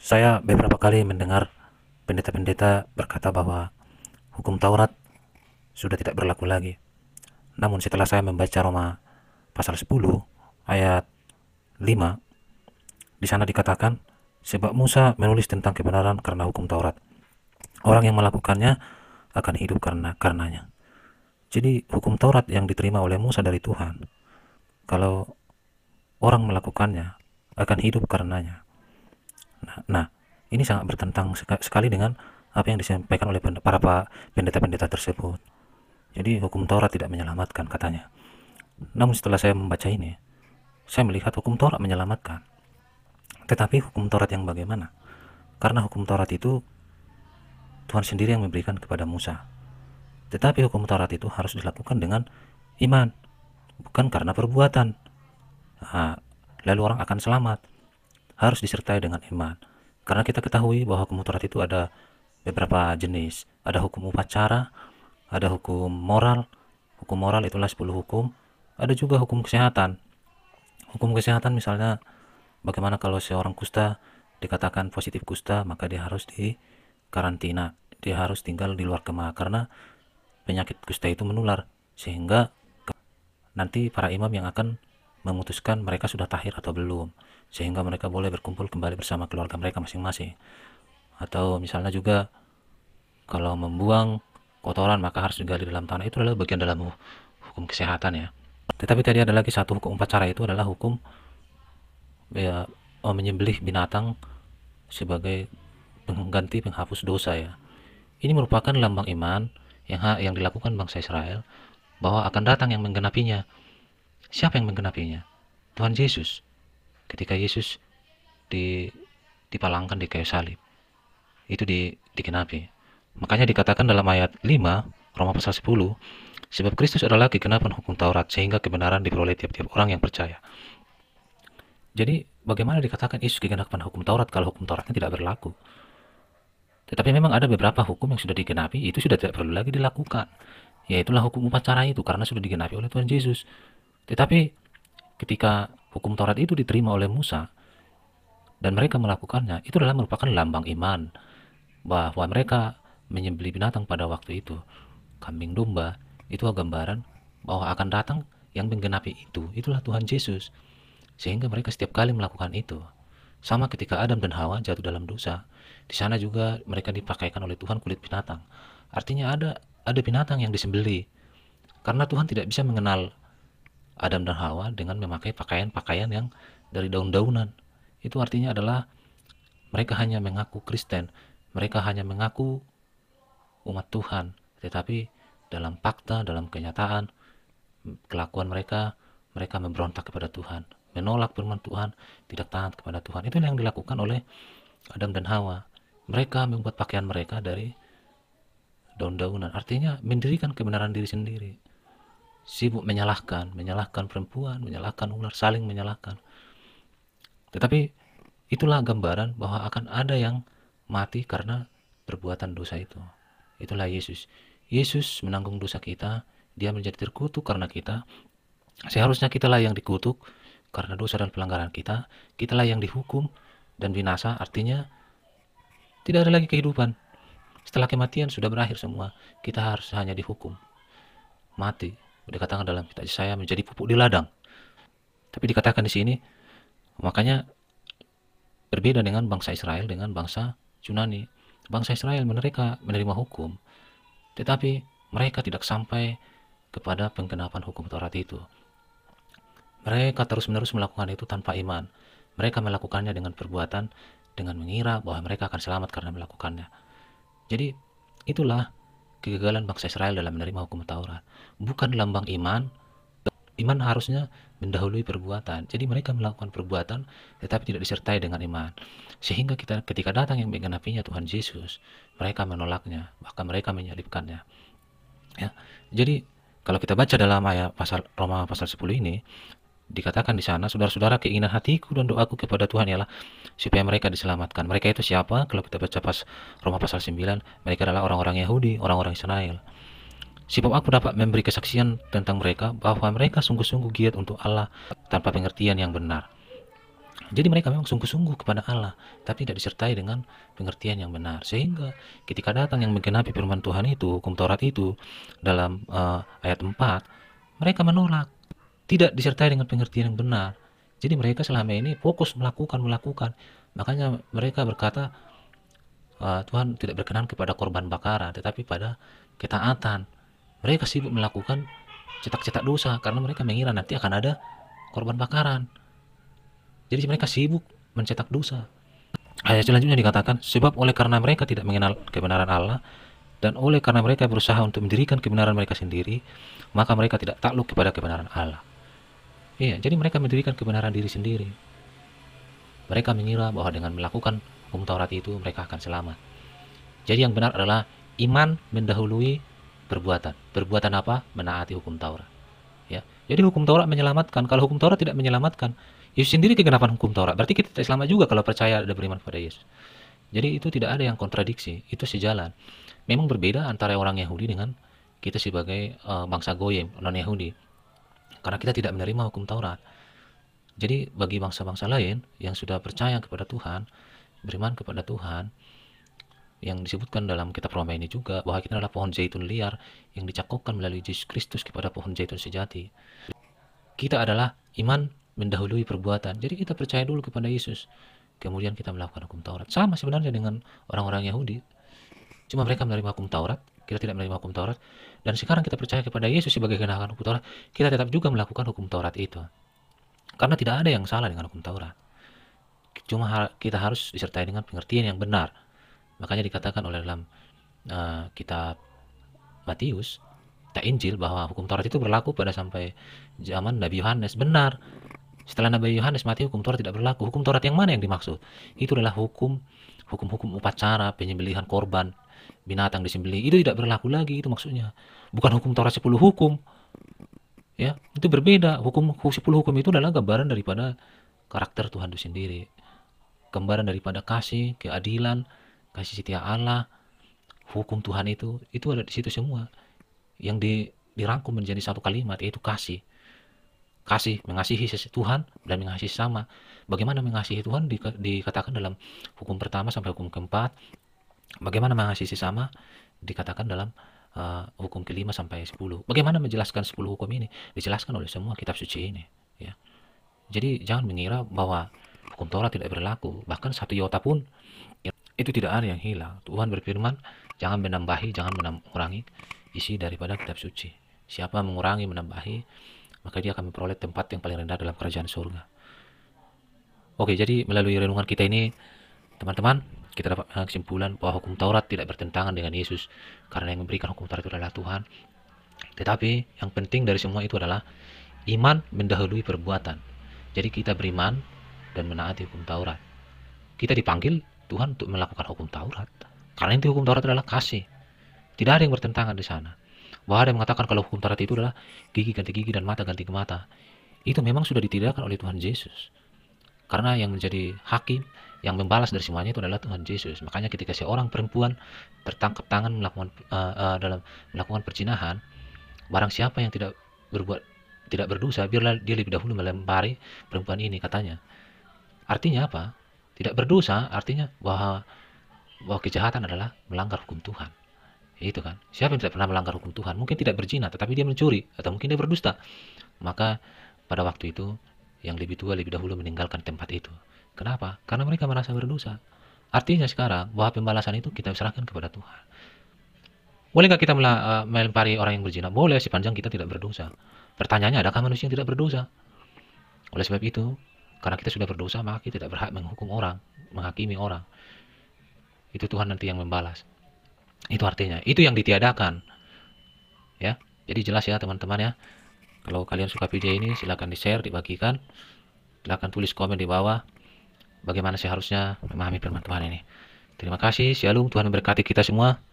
Saya beberapa kali mendengar pendeta-pendeta berkata bahwa hukum Taurat sudah tidak berlaku lagi. Namun setelah saya membaca Roma pasal 10 ayat 5, di sana dikatakan, sebab Musa menulis tentang kebenaran karena hukum Taurat. Orang yang melakukannya akan hidup karena karenanya. Jadi hukum Taurat yang diterima oleh Musa dari Tuhan, kalau orang melakukannya akan hidup karenanya. Nah, ini sangat bertentang sekali dengan apa yang disampaikan oleh para pendeta-pendeta tersebut. Jadi hukum Taurat tidak menyelamatkan katanya. Namun setelah saya membaca ini, saya melihat hukum Taurat menyelamatkan. Tetapi hukum Taurat yang bagaimana? Karena hukum Taurat itu Tuhan sendiri yang memberikan kepada Musa. Tetapi hukum Taurat itu harus dilakukan dengan iman, bukan karena perbuatan. Nah, lalu orang akan selamat. Harus disertai dengan iman. Karena kita ketahui bahwa hukum mutarat itu ada beberapa jenis. Ada hukum upacara, ada hukum moral. Hukum moral itulah 10 hukum. Ada juga hukum kesehatan. Hukum kesehatan misalnya bagaimana kalau seorang kusta dikatakan positif kusta, maka dia harus di karantina. Dia harus tinggal di luar kemah karena penyakit kusta itu menular sehingga nanti para imam yang akan memutuskan mereka sudah tahir atau belum sehingga mereka boleh berkumpul kembali bersama keluarga mereka masing-masing. Atau misalnya juga kalau membuang kotoran maka harus digali dalam tanah itu adalah bagian dalam hukum kesehatan ya. Tetapi tadi ada lagi satu hukum upacara itu adalah hukum ya, oh, menyembelih binatang sebagai pengganti penghapus dosa ya. Ini merupakan lambang iman yang yang dilakukan bangsa Israel bahwa akan datang yang menggenapinya. Siapa yang menggenapinya? Tuhan Yesus ketika Yesus di dipalangkan di kayu salib itu di dikenapi makanya dikatakan dalam ayat 5 Roma pasal 10 sebab Kristus adalah kegenapan hukum Taurat sehingga kebenaran diperoleh tiap-tiap orang yang percaya jadi bagaimana dikatakan Yesus kegenapan hukum Taurat kalau hukum Tauratnya tidak berlaku tetapi memang ada beberapa hukum yang sudah digenapi itu sudah tidak perlu lagi dilakukan yaitulah hukum upacara itu karena sudah digenapi oleh Tuhan Yesus tetapi ketika hukum Taurat itu diterima oleh Musa dan mereka melakukannya, itu adalah merupakan lambang iman bahwa mereka menyembelih binatang pada waktu itu, kambing domba, itu gambaran bahwa akan datang yang menggenapi itu, itulah Tuhan Yesus. Sehingga mereka setiap kali melakukan itu. Sama ketika Adam dan Hawa jatuh dalam dosa, di sana juga mereka dipakaikan oleh Tuhan kulit binatang. Artinya ada ada binatang yang disembelih Karena Tuhan tidak bisa mengenal Adam dan Hawa dengan memakai pakaian-pakaian yang dari daun-daunan. Itu artinya adalah mereka hanya mengaku Kristen, mereka hanya mengaku umat Tuhan, tetapi dalam fakta, dalam kenyataan, kelakuan mereka, mereka memberontak kepada Tuhan, menolak firman Tuhan, tidak taat kepada Tuhan. Itu yang dilakukan oleh Adam dan Hawa. Mereka membuat pakaian mereka dari daun-daunan. Artinya mendirikan kebenaran diri sendiri sibuk menyalahkan, menyalahkan perempuan, menyalahkan ular, saling menyalahkan. Tetapi itulah gambaran bahwa akan ada yang mati karena perbuatan dosa itu. Itulah Yesus. Yesus menanggung dosa kita, dia menjadi terkutuk karena kita. Seharusnya kitalah yang dikutuk karena dosa dan pelanggaran kita, kitalah yang dihukum dan binasa, artinya tidak ada lagi kehidupan. Setelah kematian sudah berakhir semua, kita harus hanya dihukum. Mati dikatakan dalam kitab Yesaya menjadi pupuk di ladang. Tapi dikatakan di sini makanya berbeda dengan bangsa Israel dengan bangsa Yunani. Bangsa Israel mereka menerima hukum, tetapi mereka tidak sampai kepada penggenapan hukum Taurat itu. Mereka terus-menerus melakukan itu tanpa iman. Mereka melakukannya dengan perbuatan dengan mengira bahwa mereka akan selamat karena melakukannya. Jadi itulah kegagalan bangsa Israel dalam menerima hukum Taurat. Bukan lambang iman, iman harusnya mendahului perbuatan. Jadi mereka melakukan perbuatan tetapi tidak disertai dengan iman. Sehingga kita ketika datang yang menggenapinya Tuhan Yesus, mereka menolaknya, bahkan mereka menyalibkannya. Ya. Jadi kalau kita baca dalam ayat pasal Roma pasal 10 ini, dikatakan di sana, saudara-saudara, keinginan hatiku dan doaku kepada Tuhan ialah supaya mereka diselamatkan. Mereka itu siapa? Kalau kita baca pas Roma pasal 9, mereka adalah orang-orang Yahudi, orang-orang Israel. Sebab aku dapat memberi kesaksian tentang mereka bahwa mereka sungguh-sungguh giat untuk Allah tanpa pengertian yang benar. Jadi mereka memang sungguh-sungguh kepada Allah, tapi tidak disertai dengan pengertian yang benar. Sehingga ketika datang yang menggenapi firman Tuhan itu, hukum Taurat itu dalam uh, ayat 4, mereka menolak tidak disertai dengan pengertian yang benar. Jadi mereka selama ini fokus melakukan melakukan. Makanya mereka berkata eh, Tuhan tidak berkenan kepada korban bakaran, tetapi pada ketaatan. Mereka sibuk melakukan cetak-cetak dosa karena mereka mengira nanti akan ada korban bakaran. Jadi mereka sibuk mencetak dosa. Ayat selanjutnya dikatakan, sebab oleh karena mereka tidak mengenal kebenaran Allah, dan oleh karena mereka berusaha untuk mendirikan kebenaran mereka sendiri, maka mereka tidak takluk kepada kebenaran Allah. Iya, jadi mereka mendirikan kebenaran diri sendiri. Mereka mengira bahwa dengan melakukan hukum Taurat itu mereka akan selamat. Jadi yang benar adalah iman mendahului perbuatan. Perbuatan apa? Menaati hukum Taurat. Ya. Jadi hukum Taurat menyelamatkan. Kalau hukum Taurat tidak menyelamatkan, Yesus ya sendiri kegenapan hukum Taurat. Berarti kita tidak selamat juga kalau percaya dan beriman kepada Yesus. Jadi itu tidak ada yang kontradiksi, itu sejalan. Memang berbeda antara orang Yahudi dengan kita sebagai uh, bangsa Goyim, non Yahudi karena kita tidak menerima hukum Taurat. Jadi bagi bangsa-bangsa lain yang sudah percaya kepada Tuhan, beriman kepada Tuhan, yang disebutkan dalam kitab Roma ini juga bahwa kita adalah pohon zaitun liar yang dicakupkan melalui Yesus Kristus kepada pohon zaitun sejati. Kita adalah iman mendahului perbuatan. Jadi kita percaya dulu kepada Yesus, kemudian kita melakukan hukum Taurat. Sama sebenarnya dengan orang-orang Yahudi. Cuma mereka menerima hukum Taurat, kita tidak menerima hukum Taurat dan sekarang kita percaya kepada Yesus sebagai kenakan hukum Taurat kita tetap juga melakukan hukum Taurat itu karena tidak ada yang salah dengan hukum Taurat cuma kita harus disertai dengan pengertian yang benar makanya dikatakan oleh dalam uh, kitab Matius tak Injil bahwa hukum Taurat itu berlaku pada sampai zaman Nabi Yohanes benar setelah Nabi Yohanes mati hukum Taurat tidak berlaku hukum Taurat yang mana yang dimaksud itu adalah hukum hukum-hukum upacara penyembelihan korban binatang disembeli itu tidak berlaku lagi itu maksudnya bukan hukum Taurat 10 hukum ya itu berbeda hukum 10 hukum itu adalah gambaran daripada karakter Tuhan itu sendiri gambaran daripada kasih keadilan kasih setia Allah hukum Tuhan itu itu ada di situ semua yang di, dirangkum menjadi satu kalimat yaitu kasih kasih mengasihi Tuhan dan mengasihi sama bagaimana mengasihi Tuhan dikatakan dalam hukum pertama sampai hukum keempat Bagaimana mengasihi sesama dikatakan dalam uh, hukum kelima sampai sepuluh. Bagaimana menjelaskan sepuluh hukum ini? Dijelaskan oleh semua kitab suci ini. Ya. Jadi jangan mengira bahwa hukum Taurat tidak berlaku. Bahkan satu yota pun itu tidak ada yang hilang. Tuhan berfirman, jangan menambahi, jangan mengurangi isi daripada kitab suci. Siapa mengurangi, menambahi, maka dia akan memperoleh tempat yang paling rendah dalam kerajaan surga. Oke, jadi melalui renungan kita ini, teman-teman, kita dapat eh, kesimpulan bahwa hukum Taurat tidak bertentangan dengan Yesus karena yang memberikan hukum Taurat itu adalah Tuhan. Tetapi yang penting dari semua itu adalah iman mendahului perbuatan. Jadi kita beriman dan menaati hukum Taurat. Kita dipanggil Tuhan untuk melakukan hukum Taurat. Karena itu hukum Taurat adalah kasih. Tidak ada yang bertentangan di sana. Bahwa ada yang mengatakan kalau hukum Taurat itu adalah gigi ganti gigi dan mata ganti ke mata. Itu memang sudah ditidakkan oleh Tuhan Yesus. Karena yang menjadi hakim yang membalas dari semuanya itu adalah Tuhan Yesus. Makanya ketika seorang perempuan tertangkap tangan melakukan uh, uh, dalam melakukan perzinahan, barang siapa yang tidak berbuat tidak berdosa, biarlah dia lebih dahulu melempari perempuan ini katanya. Artinya apa? Tidak berdosa artinya bahwa bahwa kejahatan adalah melanggar hukum Tuhan. Itu kan. Siapa yang tidak pernah melanggar hukum Tuhan? Mungkin tidak berzina, tetapi dia mencuri atau mungkin dia berdusta. Maka pada waktu itu yang lebih tua lebih dahulu meninggalkan tempat itu. Kenapa? Karena mereka merasa berdosa. Artinya sekarang bahwa pembalasan itu kita serahkan kepada Tuhan. Bolehkah kita eh, melempari orang yang berzina? Boleh, sepanjang kita tidak berdosa. Pertanyaannya, adakah manusia yang tidak berdosa? Oleh sebab itu, karena kita sudah berdosa, maka kita tidak berhak menghukum orang, menghakimi orang. Itu Tuhan nanti yang membalas. Itu artinya, itu yang ditiadakan. Ya, jadi jelas ya teman-teman ya. Kalau kalian suka video ini, silahkan di-share, dibagikan. Silahkan tulis komen di bawah bagaimana seharusnya memahami firman Tuhan ini. Terima kasih, shalom, Tuhan memberkati kita semua.